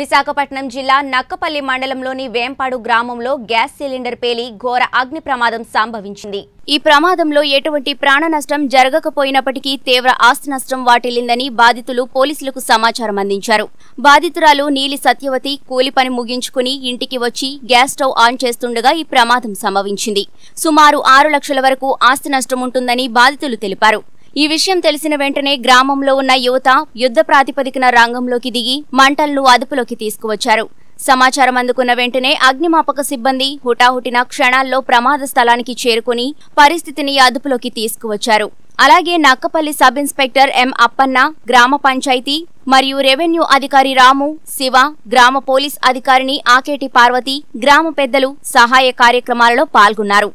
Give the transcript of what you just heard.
విశాఖపట్నం జిల్లా నక్కపల్లి మండలంలోని వేంపాడు గ్రామంలో గ్యాస్ సిలిండర్ పేలి ఘోర అగ్ని ప్రమాదం సంభవించింది ఈ ప్రమాదంలో ఎటువంటి ప్రాణ నష్టం జరగకపోయినప్పటికీ తీవ్ర ఆస్తి నష్టం వాటిల్లిందని బాధితులు పోలీసులకు సమాచారం అందించారు బాధితురాలు నీలి సత్యవతి కూలిపని ముగించుకుని ఇంటికి వచ్చి గ్యాస్ స్టవ్ ఆన్ చేస్తుండగా ఈ ప్రమాదం సంభవించింది సుమారు ఆరు లక్షల వరకు ఆస్తి నష్టం ఉంటుందని బాధితులు తెలిపారు ఈ విషయం తెలిసిన వెంటనే గ్రామంలో ఉన్న యువత యుద్ధ ప్రాతిపదికన రంగంలోకి దిగి మంటలను అదుపులోకి తీసుకువచ్చారు సమాచారం అందుకున్న వెంటనే అగ్నిమాపక సిబ్బంది హుటాహుటిన క్షణాల్లో ప్రమాద స్థలానికి చేరుకుని పరిస్థితిని అదుపులోకి తీసుకువచ్చారు అలాగే Nakkapalli sub inspector M Appanna గ్రామ పంచాయతీ మరియు రెవెన్యూ అధికారి రాము శివ గ్రామ పోలీస్ అధికారిని ఆకేటి పార్వతి గ్రామ పెద్దలు సహాయ కార్యక్రమాలలో పాల్గొన్నారు